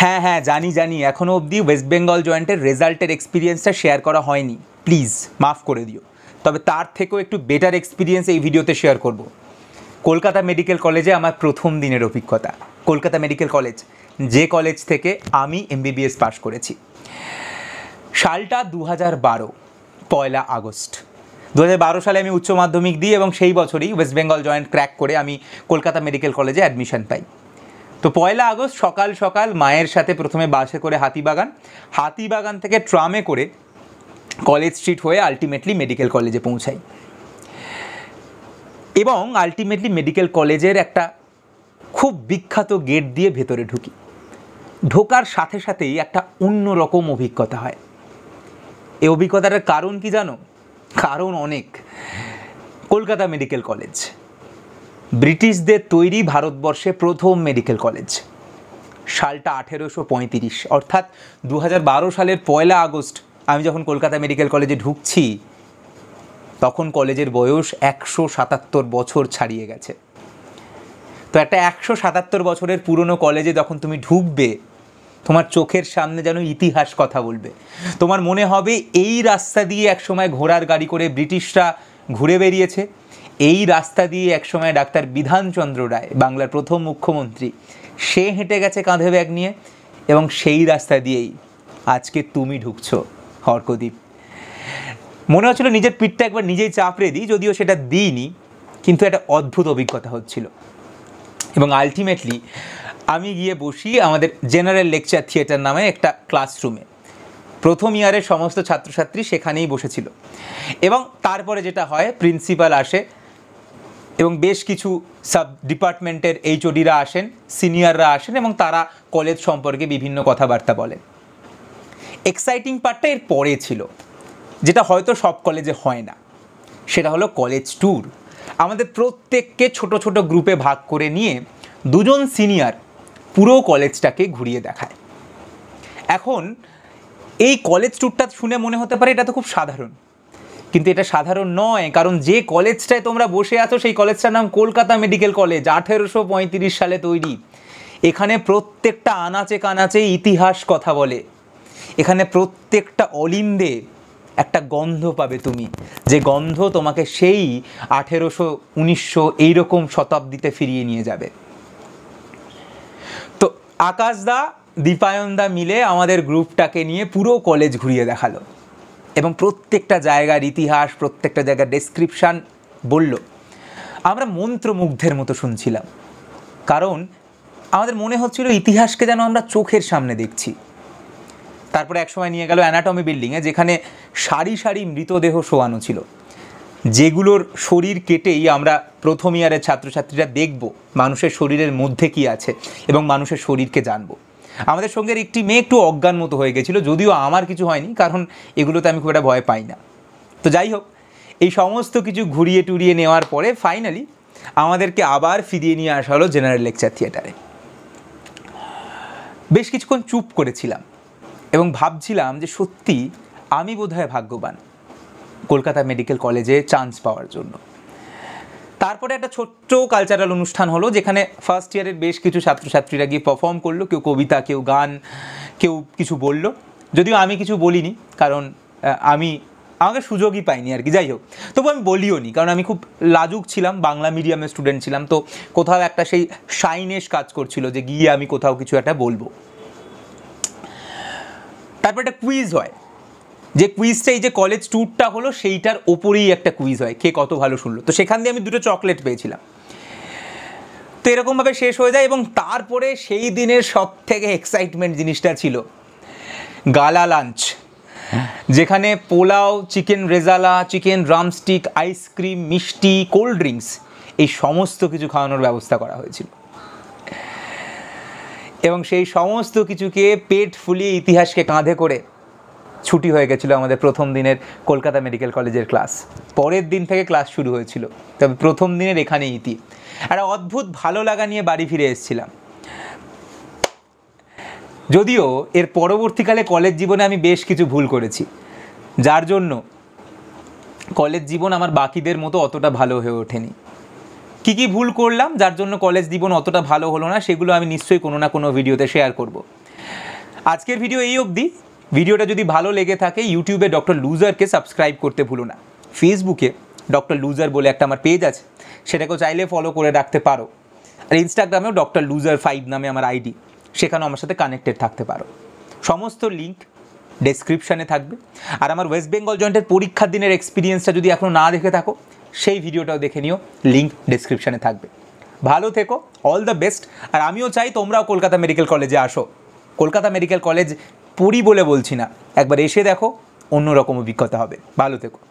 হ্যাঁ হ্যাঁ জানি জানি এখনও অবধি ওয়েস্ট বেঙ্গল জয়েন্টের রেজাল্টের এক্সপিরিয়েন্সটা শেয়ার করা হয়নি প্লিজ মাফ করে দিও তবে তার থেকেও একটু বেটার এক্সপিরিয়েন্স এই ভিডিওতে শেয়ার করব কলকাতা মেডিকেল কলেজে আমার প্রথম দিনের অভিজ্ঞতা কলকাতা মেডিকেল কলেজ যে কলেজ থেকে আমি এমবিবিএস পাশ করেছি সালটা দু হাজার বারো পয়লা আগস্ট দু বারো সালে আমি উচ্চ মাধ্যমিক দিই এবং সেই বছরই ওয়েস্ট বেঙ্গল জয়েন্ট ক্র্যাক করে আমি কলকাতা মেডিকেল কলেজে অ্যাডমিশন পাই তো পয়লা আগস্ট সকাল সকাল মায়ের সাথে প্রথমে বাসে করে হাতিবাগান হাতিবাগান থেকে ট্রামে করে কলেজ স্ট্রিট হয়ে আলটিমেটলি মেডিকেল কলেজে পৌঁছাই এবং আলটিমেটলি মেডিকেল কলেজের একটা খুব বিখ্যাত গেট দিয়ে ভেতরে ঢুকি ঢোকার সাথে সাথেই একটা অন্যরকম অভিজ্ঞতা হয় এই অভিজ্ঞতাটার কারণ কি জানো কারণ অনেক কলকাতা মেডিকেল কলেজ ব্রিটিশদের তৈরি ভারতবর্ষে প্রথম মেডিকেল কলেজ সালটা আঠেরোশো পঁয়ত্রিশ অর্থাৎ দু সালের পয়লা আগস্ট আমি যখন কলকাতা মেডিকেল কলেজে ঢুকছি তখন কলেজের বয়স একশো সাতাত্তর বছর ছাড়িয়ে গেছে তো একটা একশো সাতাত্তর বছরের পুরনো কলেজে যখন তুমি ঢুকবে তোমার চোখের সামনে যেন ইতিহাস কথা বলবে তোমার মনে হবে এই রাস্তা দিয়ে একসময় ঘোড়ার গাড়ি করে ব্রিটিশরা ঘুরে বেরিয়েছে এই রাস্তা দিয়ে একসময় ডাক্তার বিধানচন্দ্র রায় বাংলার প্রথম মুখ্যমন্ত্রী সে হেঁটে গেছে কাঁধে ব্যাগ নিয়ে এবং সেই রাস্তা দিয়েই আজকে তুমি ঢুকছো হরকদ্বীপ মনে হচ্ছিল নিজের পিঠটা একবার নিজেই চাপড়ে দিই যদিও সেটা দিইনি কিন্তু একটা অদ্ভুত অভিজ্ঞতা হচ্ছিল এবং আলটিমেটলি আমি গিয়ে বসি আমাদের জেনারেল লেকচার থিয়েটার নামে একটা ক্লাসরুমে প্রথম ইয়ারের সমস্ত ছাত্রছাত্রী সেখানেই বসেছিল এবং তারপরে যেটা হয় প্রিন্সিপাল আসে এবং বেশ কিছু সাব ডিপার্টমেন্টের এইচওডিরা আসেন সিনিয়ররা আসেন এবং তারা কলেজ সম্পর্কে বিভিন্ন কথাবার্তা বলেন এক্সাইটিং পার্টটা এর পরে ছিল যেটা হয়তো সব কলেজে হয় না সেটা হলো কলেজ ট্যুর আমাদের প্রত্যেককে ছোট ছোট গ্রুপে ভাগ করে নিয়ে দুজন সিনিয়র পুরো কলেজটাকে ঘুরিয়ে দেখায় এখন এই কলেজ ট্যুরটা শুনে মনে হতে পারে এটা তো খুব সাধারণ কিন্তু এটা সাধারণ নয় কারণ যে কলেজটায় তোমরা বসে আছো সেই কলেজটার নাম কলকাতা মেডিকেল কলেজ আঠেরোশো সালে তৈরি এখানে প্রত্যেকটা আনাচে কানাচে ইতিহাস কথা বলে এখানে প্রত্যেকটা অলিন্দে একটা গন্ধ পাবে তুমি যে গন্ধ তোমাকে সেই আঠেরোশো উনিশশো এইরকম শতাব্দীতে ফিরিয়ে নিয়ে যাবে তো আকাশদা দীপায়নদা মিলে আমাদের গ্রুপটাকে নিয়ে পুরো কলেজ ঘুরিয়ে দেখালো এবং প্রত্যেকটা জায়গার ইতিহাস প্রত্যেকটা জায়গার ডেসক্রিপশান বলল আমরা মন্ত্রমুগ্ধের মতো শুনছিলাম কারণ আমাদের মনে হচ্ছিল ইতিহাসকে যেন আমরা চোখের সামনে দেখছি তারপরে একসময় নিয়ে গেল অ্যানাটমি বিল্ডিংয়ে যেখানে সারি সারি মৃতদেহ শোয়ানো ছিল যেগুলোর শরীর কেটেই আমরা প্রথম ইয়ারের ছাত্রছাত্রীরা দেখব মানুষের শরীরের মধ্যে কি আছে এবং মানুষের শরীরকে জানবো আমাদের সঙ্গে একটি মেয়ে একটু অজ্ঞান মতো হয়ে গেছিল যদিও আমার কিছু হয়নি কারণ এগুলোতে আমি খুব একটা ভয় পাই না তো যাই হোক এই সমস্ত কিছু ঘুরিয়ে টুরিয়ে নেওয়ার পরে ফাইনালি আমাদেরকে আবার ফিরিয়ে নিয়ে আসা হলো জেনারেল লেকচার থিয়েটারে বেশ কিছুক্ষণ চুপ করেছিলাম এবং ভাবছিলাম যে সত্যি আমি বোধহয় ভাগ্যবান কলকাতা মেডিকেল কলেজে চান্স পাওয়ার জন্য তারপরে একটা ছোট্ট কালচারাল অনুষ্ঠান হলো যেখানে ফার্স্ট ইয়ারের বেশ কিছু ছাত্রছাত্রীরা গিয়ে পারফর্ম করলো কেউ কবিতা কেউ গান কেউ কিছু বলল যদিও আমি কিছু বলিনি কারণ আমি আমাকে সুযোগই পাইনি আর কি যাই হোক তবু আমি বলিও নি কারণ আমি খুব লাজুক ছিলাম বাংলা মিডিয়ামের স্টুডেন্ট ছিলাম তো কোথাও একটা সেই সাইনেস কাজ করছিল যে গিয়ে আমি কোথাও কিছু একটা বলবো তারপর একটা কুইজ হয় যে কুইজটা এই যে কলেজ ট্যুরটা হলো সেইটার ওপরেই একটা কুইজ হয় কে কত ভালো শুনলো তো সেখান দিয়ে আমি দুটো চকলেট পেয়েছিলাম তো এরকমভাবে শেষ হয়ে যায় এবং তারপরে সেই দিনের সব থেকে এক্সাইটমেন্ট জিনিসটা ছিল গালা লাঞ্চ যেখানে pulao chicken rezala chicken drumstick ice cream মিষ্টি কোল্ড ড্রিঙ্কস এই সমস্ত কিছু খাওয়ানোর ব্যবস্থা করা হয়েছিল এবং সেই সমস্ত কিছুকে পেট ফুলিয়ে ইতিহাসকে কাঁধে করে ছুটি হয়ে গেছিলো আমাদের প্রথম দিনের কলকাতা মেডিকেল কলেজের ক্লাস পরের দিন থেকে ক্লাস শুরু হয়েছিল তবে প্রথম দিনের এখানে ইতি একটা অদ্ভুত ভালো লাগা নিয়ে বাড়ি ফিরে এসেছিলাম যদিও এর পরবর্তীকালে কলেজ জীবনে আমি বেশ কিছু ভুল করেছি যার জন্য কলেজ জীবন আমার বাকিদের মতো অতটা ভালো হয়ে ওঠেনি কী কী ভুল করলাম যার জন্য কলেজ জীবন অতটা ভালো হলো না সেগুলো আমি নিশ্চয়ই কোনো না কোনো ভিডিওতে শেয়ার করব আজকের ভিডিও এই অবধি ভিডিওটা যদি ভালো লেগে থাকে ইউটিউবে ডক্টর লুজারকে সাবস্ক্রাইব করতে ভুলো না ফেসবুকে ডক্টর লুজার বলে একটা আমার পেজ আছে সেটাকেও চাইলে ফলো করে রাখতে পারো আর ইনস্টাগ্রামেও ডক্টর লুজার ফাইভ নামে আমার আইডি সেখানেও আমার সাথে কানেক্টেড থাকতে পারো সমস্ত লিঙ্ক ডেসক্রিপশানে থাকবে আর আমার ওয়েস্ট বেঙ্গল জয়েন্টের পরীক্ষার দিনের এক্সপিরিয়েন্সটা যদি এখনও না দেখে থাকো সেই ভিডিওটাও দেখে নিও লিঙ্ক ডেসক্রিপশানে থাকবে ভালো থেকো অল দ্য বেস্ট আর আমিও চাই তোমরাও কলকাতা মেডিকেল কলেজে আসো কলকাতা মেডিকেল কলেজ পড়ি বলে বলছি না একবার এসে দেখো অন্যরকম অভিজ্ঞতা হবে ভালো থেকো